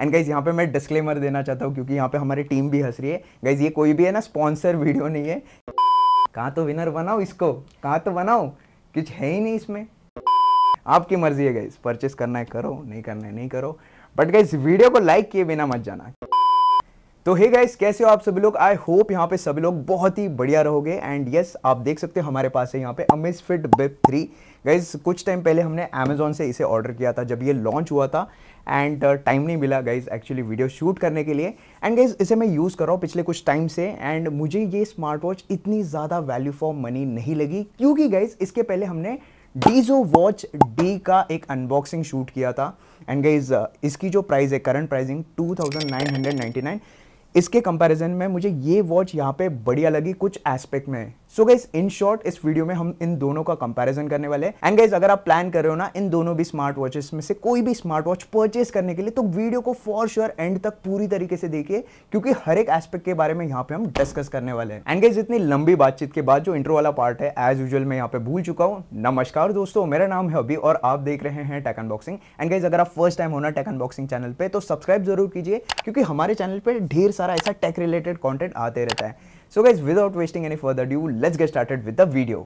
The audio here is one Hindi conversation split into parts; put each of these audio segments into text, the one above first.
एंड गाइज यहाँ पे मैं डिस्क्लेमर देना चाहता हूँ क्योंकि यहाँ पे हमारी टीम भी हंस रही है गाइज ये कोई भी है ना स्पॉन्सर वीडियो नहीं है कहाँ तो विनर बनाओ इसको कहाँ तो बनाओ कुछ है ही नहीं इसमें आपकी मर्जी है गाइज परचेस करना है करो नहीं करना है नहीं करो बट गाइज वीडियो को लाइक किए बिना मत जाना तो हे गाइस कैसे हो आप सभी लोग आई होप यहाँ पे सभी लोग बहुत ही बढ़िया रहोगे एंड यस yes, आप देख सकते हो हमारे पास है यहाँ पे Amazfit Bip three guys कुछ टाइम पहले हमने अमेजोन से इसे ऑर्डर किया था जब ये लॉन्च हुआ था एंड टाइम uh, नहीं मिला गाइज एक्चुअली वीडियो शूट करने के लिए एंड गाइज इसे मैं यूज़ कर रहा हूँ पिछले कुछ टाइम से एंड मुझे ये स्मार्ट वॉच इतनी ज़्यादा वैल्यू फॉर मनी नहीं लगी क्योंकि गाइज इसके पहले हमने डीजो वॉच डी का एक अनबॉक्सिंग शूट किया था एंड गाइज uh, इसकी जो प्राइस है current pricing two thousand nine hundred ninety nine इसके कंपैरिजन में मुझे ये वॉच यहाँ पे बढ़िया लगी कुछ एस्पेक्ट में सो गाइज इन शॉर्ट इस वीडियो में हम इन दोनों का कंपैरिजन करने वाले हैं एंड गाइज अगर आप प्लान कर रहे हो ना इन दोनों भी स्मार्ट वॉचेस में से कोई भी स्मार्ट वॉच परचेज करने के लिए तो वीडियो को फॉर श्योर एंड तक पूरी तरीके से देखिए क्योंकि हर एक एस्पेक्ट के बारे में यहाँ पे हम डिस्कस करने वाले हैं एंड गाइज इतनी लंबी बातचीत के बाद जो इंट्रो वाला पार्ट है एज यूजल मैं यहाँ पे भूल चुका हूँ नमस्कार दोस्तों मेरा नाम है अभी और आप देख रहे हैं टेक अनबॉक्सिंग एंड गाइज अगर आप फर्स्ट टाइम होना टेक अनबॉक्सिंग चैनल पर तो सब्सक्राइब जरूर कीजिए क्योंकि हमारे चैनल पर ढेर सारे सारा ऐसा टेक रिलेटेड कॉन्टेंट आते रहता है so guys without wasting any further due let's get started with the video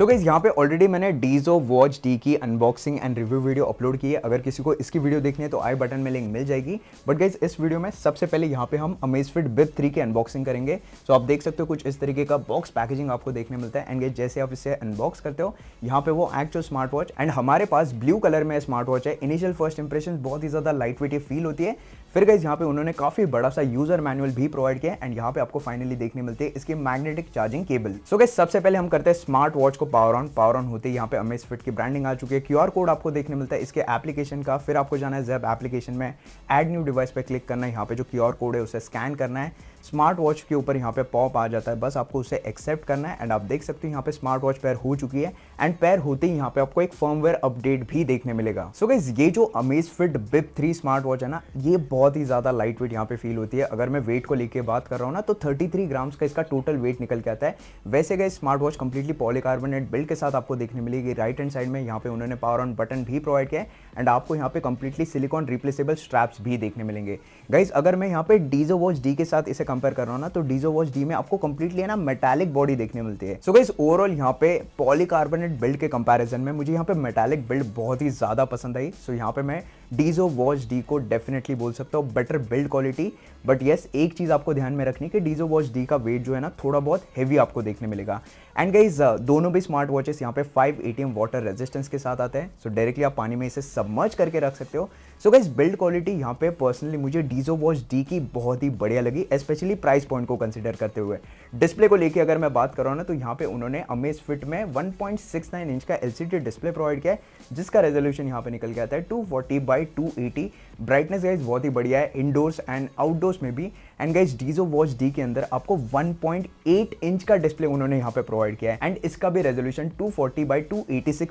तो गाइज़ यहाँ पे ऑलरेडी मैंने डीजो वॉच डी की unboxing and review video upload की है अगर किसी को इसकी वीडियो देखनी है तो आई बटन में लिंक मिल जाएगी बट गाइज इस वीडियो में सबसे पहले यहाँ पे हम अमेजफिट बिप थ्री की अनबॉक्सिंग करेंगे सो तो आप देख सकते हो कुछ इस तरीके का बॉक्स पैकेजिंग आपको देखने मिलता है एंड गाइज जैसे आप इसे अनबॉक्स करते हो यहाँ पे वो एक्चुअल स्मार्ट वॉच एंड हमारे पास ब्लू कलर में स्मार्ट वॉच है इनिशियल फर्स्ट इंप्रेशन बहुत ही ज़्यादा लाइट वेट फील होती है फिर गई यहाँ पे उन्होंने काफी बड़ा सा यूजर मैनुअल भी प्रोवाइड किया एंड यहाँ पे आपको फाइनली देखने मिलते हैं इसकी मैग्नेटिक चार्जिंग केबल सो गई सबसे पहले हम करते हैं स्मार्ट वॉच को पावर ऑन पावर ऑन होते यहाँ पे अमेज फिट की ब्रांडिंग आ चुकी है क्यू कोड आपको देखने मिलता है इसके एप्लीकेशन का फिर आपको जाना है जब एप्लीकेशन में एड न्यू डिवाइस पर क्लिक करना है यहाँ पे जो क्यू कोड है उसे स्कैन करना है स्मार्ट वॉच के ऊपर यहाँ पे पॉप आ जाता है बस आपको उसे एक्सेप्ट करना है एंड आप देख सकते हो यहाँ पे स्मार्ट वॉच पैर हो चुकी है एंड पैर होते ही यहाँ पे आपको एक फर्मवेयर अपडेट भी देखने मिलेगा सो so ये जो Amazfit Bip three smart watch है ना ये बहुत ही ज़्यादा लाइट वेट यहाँ पे फील होती है अगर मैं वेट को लेकर बात कर रहा हूँ ना तो थर्टी थ्री ग्राम्स का इसका टोटल वेट निकल के आता है वैसे गए smart watch completely polycarbonate build के साथ आपको देखने मिलेगी राइट एंड साइड में यहाँ पे उन्होंने पावर ऑन बटन भी प्रोवाइड किया है एंड आपको यहाँ पे कंप्लीटली सिलिकॉन रिप्लेसेबल स्ट्रैप्स भी देखने मिलेंगे गाइज अगर मैं यहाँ पे डीजो वॉच डी के साथ इसे कंपेयर कर रहा हूँ ना तो डीजो वॉच डी में आपको कंप्लीटली ना मेटालिक बॉडी देखने मिलती है सो गाइस ओवरऑल यहाँ पे पॉलीकार्बोनेट बिल्ड के कंपैरिजन में मुझे यहाँ पे मेटालिक बिल्ड बहुत ही ज़्यादा पसंद आई सो so, यहाँ पे मैं डीजो वॉच डी को डेफिनेटली बोल सकता हूँ better build quality but yes एक चीज़ आपको ध्यान में रखनी कि डीजो वॉच डी का वेट जो है ना थोड़ा बहुत हैवी आपको देखने मिलेगा एंड गाइज uh, दोनों भी स्मार्ट वॉचेस यहाँ पे 5 एटीएम वाटर रेजिस्टेंस के साथ आते हैं सो so, डायरेक्टली आप पानी में इसे सबमर्ज करके रख सकते हो सो गाइज बिल्ड क्वालिटी यहाँ पे पर्सनली मुझे डीजो वॉच डी की बहुत ही बढ़िया लगी स्पेशली प्राइस पॉइंट को कंसिडर करते हुए डिस्प्ले को लेकर अगर मैं बात कर रहा हूँ ना तो यहाँ पे उन्होंने अमेज फिट में नाइन इंच का एल डिस्प्ले प्रोवाइड किया है जिसका रेजोल्यूशन यहाँ पे निकल गया था two forty by two eighty brightness guys बहुत ही बढ़िया है इंडोर्स एंड आउटडोर्स में भी and guys Dizo watch D के अंदर आपको 1.8 इंच का डिस्प्ले उन्होंने यहाँ पे प्रोवाइड किया है एंड इसका भी रेजोल्यूशन 240 फोर्टी बाई टू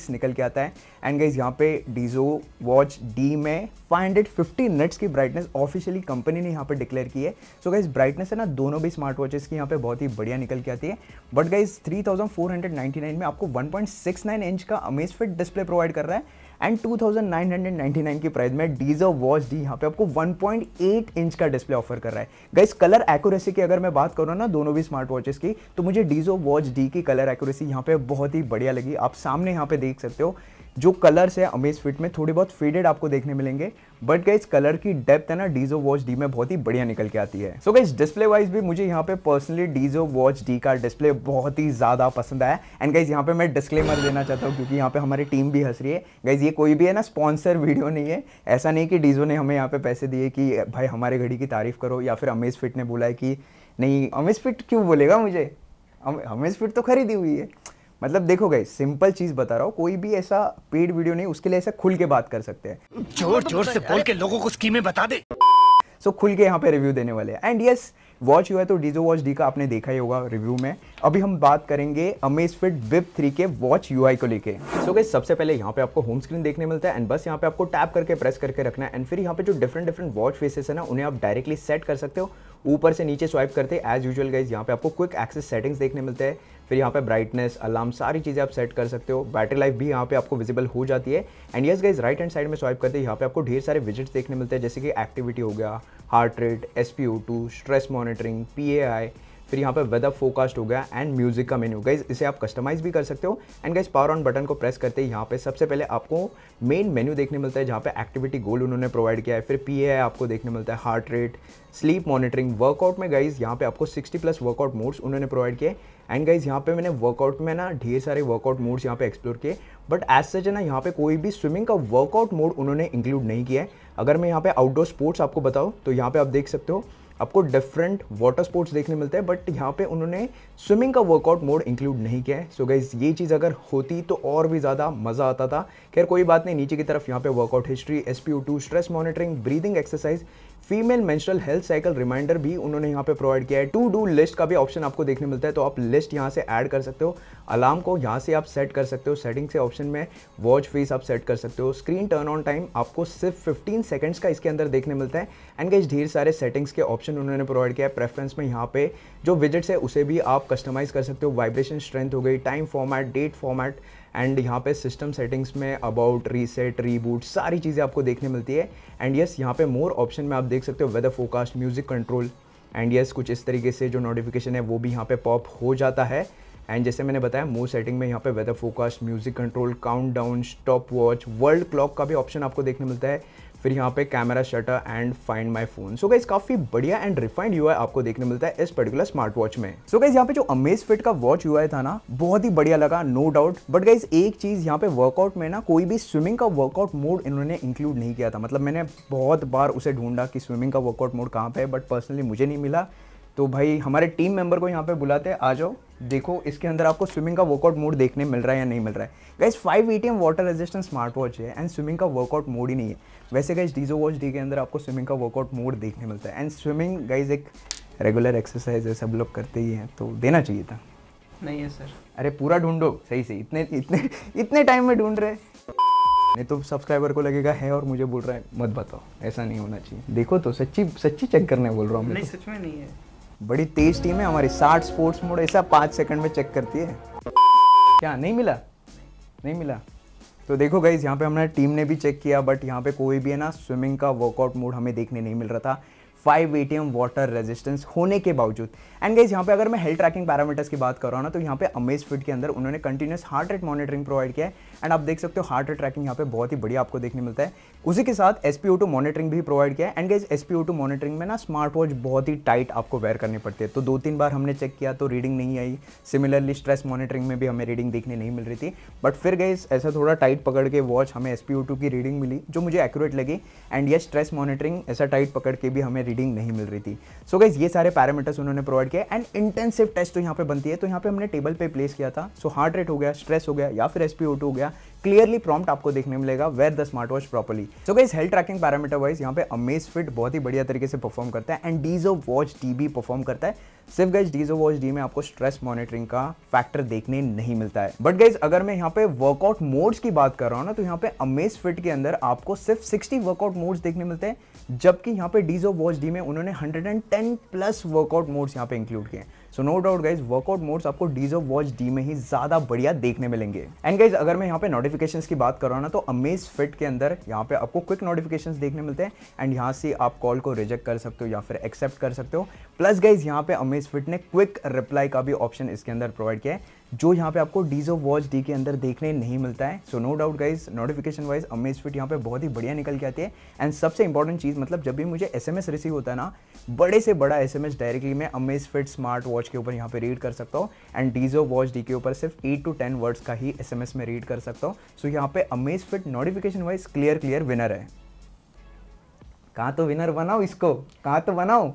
निकल के आता है एंड गाइज यहाँ पे डीजो वॉच डी में 550 नट्स की ब्राइटनेस ऑफिशियली कंपनी ने यहाँ पे डिक्लेयर की है सो so गाइज ब्राइटनेस है ना दोनों भी स्मार्ट वॉचेस की यहाँ पे बहुत ही बढ़िया निकल के आती है बट गाइज 3499 में आपको 1.69 इंच का अमेज फिट डिस्प्ले प्रोवाइड कर रहा है एंड 2999 की प्राइस में डीजर वॉच डी यहाँ पे आपको 1.8 इंच का डिस्प्ले ऑफर कर रहा है गाइस कलर एक्यूरेसी की अगर मैं बात करूँ ना दोनों भी स्मार्ट वॉचेस की तो मुझे डीजो वॉच डी की कलर एक्यूरेसी यहाँ पे बहुत ही बढ़िया लगी आप सामने यहाँ पे देख सकते हो जो कलर्स है अमेज फिट में थोड़े बहुत फेडेड आपको देखने मिलेंगे बट गाइज कलर की डेप्थ है ना डीजो वॉच डी में बहुत ही बढ़िया निकल के आती है सो गाइज डिस्प्ले वाइज भी मुझे यहाँ पे पर्सनली डीजो वॉच डी का डिस्प्ले बहुत ही ज़्यादा पसंद आया एंड गाइज यहाँ पे मैं डिस्क्लेमर देना चाहता हूँ क्योंकि यहाँ पे हमारी टीम भी हंस रही है गाइज ये कोई भी है ना स्पॉन्सर वीडियो नहीं है ऐसा नहीं कि डीजो ने हमें यहाँ पे पैसे दिए कि भाई हमारे घड़ी की तारीफ करो या फिर अमेज फिट ने बोला है कि नहीं अमेज फिट क्यों बोलेगा मुझे अमेज फिट तो खरीदी हुई है मतलब देखो गई सिंपल चीज बता रहा हूँ कोई भी ऐसा पेड वीडियो नहीं उसके लिए ऐसा खुल के बात कर सकते हैं जोर जोर से बोल के लोगों को स्कीमें बता दे सो so, खुल के यहाँ पे रिव्यू देने वाले एंड यस yes, वॉच हुआ है तो डीजो वॉच डी का आपने देखा ही होगा रिव्यू में अभी हम बात करेंगे अमेज फिट बिप थ्री के वॉच यू को लेके सो गई सबसे पहले यहाँ पे आपको होम स्क्रीन देखने मिलता है एंड बस यहाँ पे आपको टैप करके प्रेस करके रखना है एंड फिर यहाँ पे जो डिफरेंट डिफरेंट वॉच फेसेस है ना उन्हें आप डायरेक्टली सेट कर सकते हो ऊपर से नीचे स्वाइप करते एज यूजल गाइज यहाँ पे आपको क्विक एक्सेस सेटिंग्स देखने मिलते हैं फिर यहाँ पे ब्राइटनेस अलार्म सारी चीज़ें आप सेट कर सकते हो बैटरी लाइफ भी यहाँ पे आपको विजिबल हो जाती है and yes guys right hand side में स्वाइप करते हैं यहाँ पे आपको ढेर सारे विजिट्स देखने मिलते हैं जैसे कि एक्टिविटी हो गया heart rate S stress monitoring पी फिर यहाँ पे वेदर फोकास्ट हो गया एंड म्यूजिक का मेन्यू गाइज इसे आप कस्टमाइज भी कर सकते हो and guys power on button को प्रेस करते ही यहाँ पे सबसे पहले आपको मेन मेन्यू देखने मिलता है जहाँ पे एक्टिविटी गोल उन्होंने प्रोवाइड किया है फिर पी आपको देखने मिलता है heart rate sleep monitoring workout में गाइज यहाँ पे आपको 60 प्लस वर्कआउट मोड्स उन्होंने प्रोवाइड किए एंड गाइज यहाँ पे मैंने वर्कआउट में ना ढेर सारे वर्कआउट मोड्स यहाँ पे एक्सप्लोर किए बट एज सच है ना यहाँ पे कोई भी स्विमिंग का वर्कआउट मोड उन्होंने इंक्लूड नहीं किया है अगर मैं यहाँ पे आउटडोर स्पोर्ट्स आपको बताऊँ तो यहाँ पे आप देख सकते हो आपको डिफरेंट वाटर स्पोर्ट्स देखने मिलते हैं बट यहाँ पे उन्होंने स्विमिंग का वर्कआउट मोड इंक्लूड नहीं किया है सो so गाइज ये चीज़ अगर होती तो और भी ज़्यादा मज़ा आता था खैर कोई बात नहीं नीचे की तरफ यहाँ पे workout history S P O two stress monitoring breathing exercise female menstrual health cycle reminder भी उन्होंने यहाँ पे प्रोवाइड किया है टू डू लिस्ट का भी ऑप्शन आपको देखने मिलता है तो आप लिस्ट यहाँ से ऐड कर सकते हो अलार्म को यहाँ से आप सेट कर सकते हो सेटिंग से ऑप्शन में वॉच फेस आप सेट कर सकते हो स्क्रीन टर्न ऑन टाइम आपको सिर्फ फिफ्टीन सेकेंड्स का इसके अंदर देखने मिलता है एंड कई ढेर सारे सेटिंग्स के ऑप्शन उन्होंने प्रोवाइड किया है प्रेफरेंस में यहाँ पे जो विजिट्स है उसे भी आप कस्टमाइज़ कर सकते हो वाइब्रेशन स्ट्रेंथ हो गई time format date format and यहाँ पे सिस्टम सेटिंग्स में अबाउट रीसेट रीबूट सारी चीज़ें आपको देखने मिलती है एंड येस yes, यहाँ पे मोर ऑप्शन में आप देख सकते हो weather forecast music control and yes कुछ इस तरीके से जो नोटिफिकेशन है वो भी यहाँ पे पॉप हो जाता है एंड जैसे मैंने बताया मोर सेटिंग में यहाँ पे weather forecast music control countdown stopwatch world clock का भी ऑप्शन आपको देखने मिलता है फिर यहाँ पे camera shutter and find my phone so guys काफी बढ़िया एंड रिफाइंड यू आपको देखने मिलता है इस पर्टिकुलर स्मार्ट वॉच में सो गाइज यहाँ पे जो अमेज फिट का वॉच यू था ना बहुत ही बढ़िया लगा नो डाउट बट गाइज एक चीज यहाँ पे वर्कआउट में ना कोई भी स्विमिंग का वर्कआउट मोड इन्होंने इंक्लूड नहीं किया था मतलब मैंने बहुत बार उसे ढूंढा कि स्विमिंग का वर्कआउट मोड कहाँ पे है बट पर्सनली मुझे नहीं मिला तो भाई हमारे टीम मेंबर को यहाँ पे बुलाते हैं आ जाओ देखो इसके अंदर आपको स्विमिंग का वर्कआउट मोड देखने मिल रहा है या नहीं मिल रहा है गैस five A water resistant smart watch है एंड स्विमिंग का वर्कआउट मोड ही नहीं है वैसे गैस डीजो वॉच डी के अंदर आपको स्विमिंग का वर्कआउट मोड देखने मिलता है एंड स्विमिंग गाइज एक रेगुलर एक्सरसाइज है सब लोग करते ही हैं तो देना चाहिए था नहीं है सर अरे पूरा ढूंढो सही से इतने इतने इतने टाइम में ढूंढ रहे नहीं तो सब्सक्राइबर को लगेगा है और मुझे बोल रहा है मत बताओ ऐसा नहीं होना चाहिए देखो तो सच्ची सच्ची चेक करने बोल रहा हूँ नहीं तो। सच में नहीं है बड़ी तेज टीम है हमारी साठ स्पोर्ट्स मोड ऐसा पाँच सेकंड में चेक करती है क्या नहीं मिला नहीं मिला तो देखो गाइज यहाँ पे हमने टीम ने भी चेक किया बट यहाँ पे कोई भी है ना स्विमिंग का वर्कआउट मोड हमें देखने नहीं मिल रहा था फाइव ए वाटर रेजिस्टेंस होने के बावजूद एंड गाइज यहाँ पे अगर मैं हेल्थ ट्रैकिंग पैरामीटर्स की बात कर रहा हूँ ना तो यहाँ पे अमेज फिट के अंदर उन्होंने continuous heart rate monitoring provide किया है एंड आप देख सकते हो हार्ट रेट ट्रैकिंग यहाँ पे बहुत ही बढ़िया आपको देखने मिलता है उसी के साथ S P O two monitoring भी प्रोवाइड किया है and guys S P O monitoring में ना स्मार्ट वॉच बहुत ही टाइट आपको वेयर करनी पड़ती है तो दो तीन बार हमने चेक किया तो रीडिंग नहीं आई सिमिलरली स्ट्रेस मॉनिटरिंग में भी हमें रीडिंग देखने नहीं मिल रही थी बट फिर गाइज ऐसा थोड़ा टाइट पकड़ के वॉच हमें एस पी ओ टू की रीडिंग मिली जो मुझे एक्यूरेट लगी एंड ये स्ट्रेस मॉनिटरिंग ऐसा टाइट पकड़ के भी हमें रीडिंग नहीं मिल रही थी सो so गाइज ये सारे पैरामीटर्स उन्होंने प्रोवाइड किया एंड इंटेंसिव टेस्ट तो यहाँ पे बनती है तो यहाँ पे हमने टेबल पे प्लेस किया था सो हार्ट रेट हो गया स्ट्रेस हो गया या फिर एसपी हो गया क्लियरली प्रॉम्प्ट आपको देखने मिलेगा where the smart watch properly so guys health tracking parameter wise यहाँ पे अमेज फिट बहुत ही बढ़िया तरीके से परफॉर्म करता है एंड डीजो वॉच डी भी परफॉर्म करता है सिर्फ गाइज डीजो वॉच डी में आपको स्ट्रेस मॉनिटरिंग का फैक्टर देखने नहीं मिलता है बट गाइज अगर मैं यहाँ पे वर्कआउट मोड्स की बात कर रहा हूँ ना तो यहाँ पे अमेज फिट के अंदर आपको सिर्फ सिक्सटी वर्कआउट मोड्स देखने मिलते हैं जबकि यहाँ पे डीजो वॉच डी में उन्होंने 110 प्लस वर्कआउट मोड्स यहाँ पे इंक्लूड किए हैं so no doubt guys workout modes आपको डीजो वॉच डी में ही ज़्यादा बढ़िया देखने मिलेंगे एंड गाइज अगर मैं यहाँ पे नोटिफिकेशन की बात कर रहा हूँ ना तो अमेज फिट के अंदर यहाँ पे आपको क्विक नोटिफिकेशन देखने मिलते हैं एंड यहाँ से आप कॉल को रिजेक्ट कर सकते हो या फिर एक्सेप्ट कर सकते हो प्लस गाइज यहाँ पे अमेज फिट ने क्विक रिप्लाई का भी ऑप्शन इसके अंदर प्रोवाइड किया है जो यहाँ पे आपको डीजो वॉच डी के अंदर देखने नहीं मिलता है so no doubt guys notification wise Amazfit यहाँ पे बहुत ही बढ़िया निकल के आती है एंड सबसे इंपॉर्टेंट चीज़ मतलब जब भी मुझे एस रिसीव होता है ना बड़े से बड़ा एस डायरेक्टली मैं अमेज फिट स्मार्ट वॉच के ऊपर यहाँ पे रीड कर सकता हूँ एंड डीजो वॉच डी के ऊपर सिर्फ एट टू टेन वर्ड्स का ही एस में रीड कर सकता हूँ सो so, यहाँ पे Amazfit notification wise clear clear winner है कहाँ तो विनर बनाओ इसको कहाँ तो बनाओ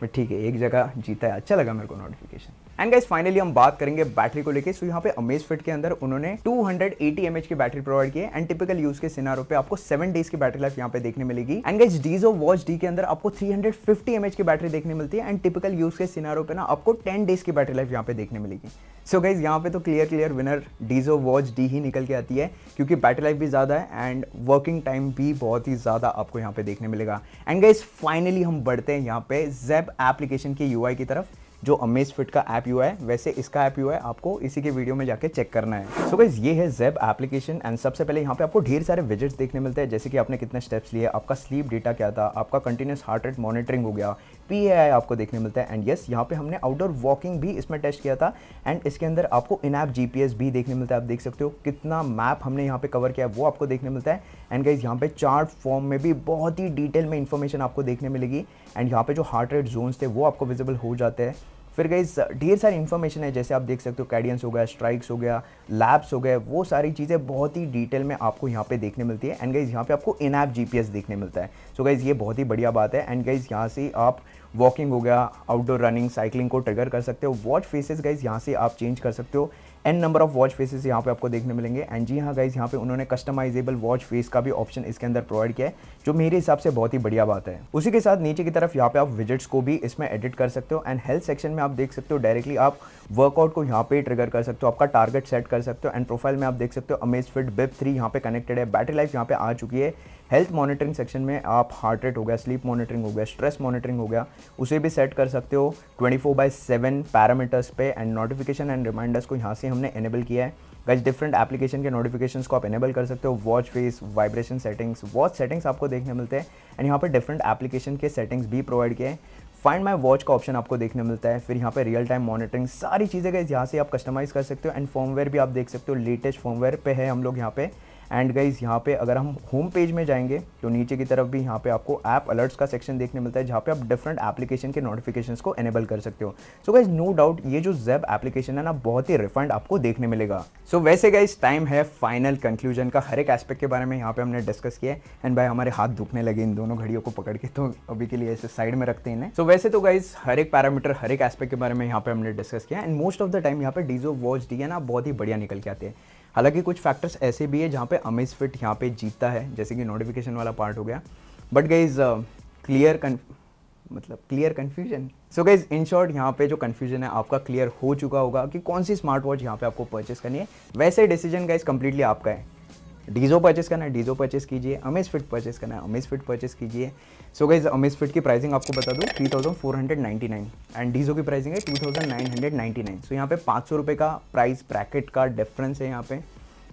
पर ठीक है एक जगह जीता है अच्छा लगा मेरे को नोटिफिकेशन एंड गाइज फाइनली हम बात करेंगे बैटरी को लेके सो so, यहाँ पे अमेज फिट के अंदर उन्होंने 280 हंड्रेड की बैटरी प्रोवाइड की है एंड टिपिकल यूज के सिनारो पे आपको सेवन डेज की बैटरी लाइफ यहाँ पे देखने मिलेगी and guys Dizo watch D के अंदर आपको थ्री हंड्रेड की बैटरी देखने मिलती है एंड टिपिकल यूज के सिनारो पे ना आपको टेन डेज की बैटरी लाइफ यहाँ पे देखने मिलेगी सो so, गाइज यहाँ पे तो clear clear winner Dizo watch D ही निकल के आती है क्योंकि बैटरी लाइफ भी ज़्यादा है एंड वर्किंग टाइम भी बहुत ही ज़्यादा आपको यहाँ पे देखने मिलेगा एंड गाइज फाइनली हम बढ़ते हैं यहाँ पे जेब एप्लीकेशन की यू की तरफ जो अमेज फिट का ऐप यू है वैसे इसका ऐप यू है आपको इसी के वीडियो में जाकर चेक करना है सो so गाइज ये है जेब एप्लीकेशन एंड सबसे पहले यहाँ पे आपको ढेर सारे विजिट्स देखने मिलते हैं जैसे कि आपने कितने स्टेप्स लिए आपका स्लीप डेटा क्या था आपका कंटिन्यूस हार्ट रेट मॉनिटरिंग हो गया पी आपको देखने मिलता है एंड येस यहाँ पे हमने आउटडोर वॉकिंग भी इसमें टेस्ट किया था एंड इसके अंदर आपको इन ऐप जी भी देखने मिलता है आप देख सकते हो कितना मैप हमने यहाँ पे कवर किया है वो आपको देखने मिलता है एंड गाइज यहाँ पे चार्ट फॉर्म में भी बहुत ही डिटेल में इन्फॉर्मेशन आपको देखने मिलेगी एंड यहाँ पे जो हार्ट रेट जोन्स थे वो आपको विजिबल हो जाते हैं फिर गई ढेर सारी इन्फॉर्मेशन है जैसे आप देख सकते हो कैडियंस हो गया स्ट्राइक्स हो गया लैब्स हो गए वो सारी चीज़ें बहुत ही डिटेल में आपको यहाँ पे देखने मिलती है एंड गाइज यहाँ पे आपको इन ऐप जी देखने मिलता है सो so गाइज़ ये बहुत ही बढ़िया बात है एंड गाइज यहाँ से आप वॉकिंग हो गया आउटडोर रनिंग साइकिलिंग को ट्रिगर कर सकते हो वॉच फेसेस गाइज यहाँ से आप चेंज कर सकते हो an number of watch faces यहाँ पे आपको देखने मिलेंगे एंड जी हाँ गाइज यहाँ पे उन्होंने कस्टमाइजेबल वॉच फेस का भी ऑप्शन इसके अंदर प्रोवाइड किया है जो मेरे हिसाब से बहुत ही बढ़िया बात है उसी के साथ नीचे की तरफ यहाँ पे आप विजिट्स को भी इसमें एडिट कर सकते हो एंड हेल्थ सेक्शन में आप देख सकते हो डायरेक्टली आप वर्कआउट को यहाँ पे ट्रिगर कर सकते हो आपका टारगेट सेट कर सकते हो एंड प्रोफाइल में आप देख सकते हो अमेज फिट बिप थ्री यहाँ पे कनेक्टेड है बैटरी लाइफ यहाँ पे आ चुकी है हेल्थ मॉनिटरिंग सेक्शन में आप हार्ट रेट हो गया स्लीप मॉनिटरिंग हो गया स्ट्रेस मॉनिटरिंग हो गया उसे भी सेट कर सकते हो 24 फोर बाई सेवन पैरामीटर्स पे एंड नोटिफिकेशन एंड रिमाइंडर्स को यहाँ से हमने एनेबल किया है गज डिफरेंट एप्लीकेशन के नोटिफिकेशन को आप एनेबल कर सकते हो watch face vibration settings watch settings आपको देखने मिलते हैं एंड यहाँ पर डिफरेंट एप्लीकेशन के सेटिंग्स भी प्रोवाइड किए हैं फाइंड माई वॉच का ऑप्शन आपको देखने मिलता है फिर यहाँ पे रियल टाइम मॉनिटरिंग सारी चीज़ें गए यहाँ से आप कस्टमाइज़ कर सकते हो एंड फॉर्मवेयर भी आप देख सकते हो लेटेस्ट फॉर्मवेयर पे है हम लोग यहाँ पे एंड गाइज़ यहाँ पे अगर हम होम पेज में जाएंगे तो नीचे की तरफ भी यहाँ पे आपको ऐप अलर्ट्स का सेक्शन देखने मिलता है जहाँ पे आप डिफरेंट एप्लीकेशन के नोटिफिकेशंस को एनेबल कर सकते हो सो गाइज नो डाउट ये जो जेब एप्लीकेशन है ना बहुत ही रिफंड आपको देखने मिलेगा सो so, वैसे गाइज टाइम है फाइनल कंक्लूजन का हर एक एस्पेक्ट के बारे में यहाँ पे हमने डिस्कस किया है एंड भाई हमारे हाथ दुखने लगे इन दोनों घड़ियों को पकड़ के तो अभी के लिए ऐसे साइड में रखते हैं सो so, वैसे तो गाइज हर एक पैरामीटर हर एक एस्पेक्ट के बारे में यहाँ पे हमने डिस्कस किया and most of the time यहाँ पे डीजो वॉच डी है ना बहुत ही बढ़िया निकल के आते हैं हालांकि कुछ फैक्टर्स ऐसे भी है जहाँ पे अमेज फिट यहाँ पे जीतता है जैसे कि नोटिफिकेशन वाला पार्ट हो गया बट गईज़ क्लियर मतलब क्लियर कन्फ्यूजन सो गई इन शॉर्ट यहाँ पे जो कन्फ्यूजन है आपका क्लियर हो चुका होगा कि कौन सी स्मार्ट वॉच यहाँ पे आपको परचेस करनी है वैसे डिसीजन गाइज कंप्लीटली आपका है डीजो परचेस करना है डीजो परचेस कीजिए अमेज फिट परचेस करना है अमेज फिट परचेस कीजिए सो गाइज अमेज फिट की प्राइसिंग आपको बता दूँ three thousand four hundred ninety nine and Dizo की प्राइसिंग है two thousand nine hundred ninety nine so यहाँ पे पाँच सौ रुपये का प्राइस ब्रैकेट का डिफरेंस है यहाँ पे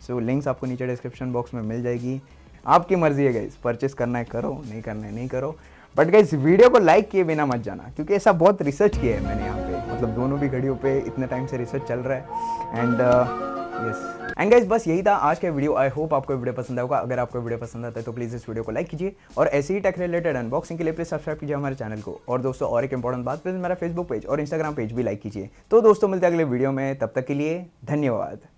सो so, लिंक्स आपको नीचे डिस्क्रिप्शन बॉक्स में मिल जाएगी आपकी मर्जी है गाइज परचेस करना है करो नहीं करना है नहीं करो बट गाइज वीडियो को लाइक किए बिना मत जाना क्योंकि ऐसा बहुत रिसर्च किया है मैंने यहाँ पे मतलब दोनों भी घड़ियों पे इतने टाइम से रिसर्च चल रहा है and yes uh, yes. And guys बस यही था आज का वीडियो आई होप आपको वीडियो पसंद आएगा अगर आपको वीडियो पसंद आता है तो प्लीज़ इस वीडियो को लाइक कीजिए और ऐसे ही टेक रिलेटेड अनबॉक्सिंग के लिए प्लीज सब्सक्राइब कीजिए हमारे चैनल को और दोस्तों और एक इंपॉर्टेंट बात प्लीज मेरा फेसबुक पेज और इंस्टाग्राम पेज भी लाइक कीजिए तो दोस्तों मिलते हैं अगले वीडियो में तब तक के लिए धन्यवाद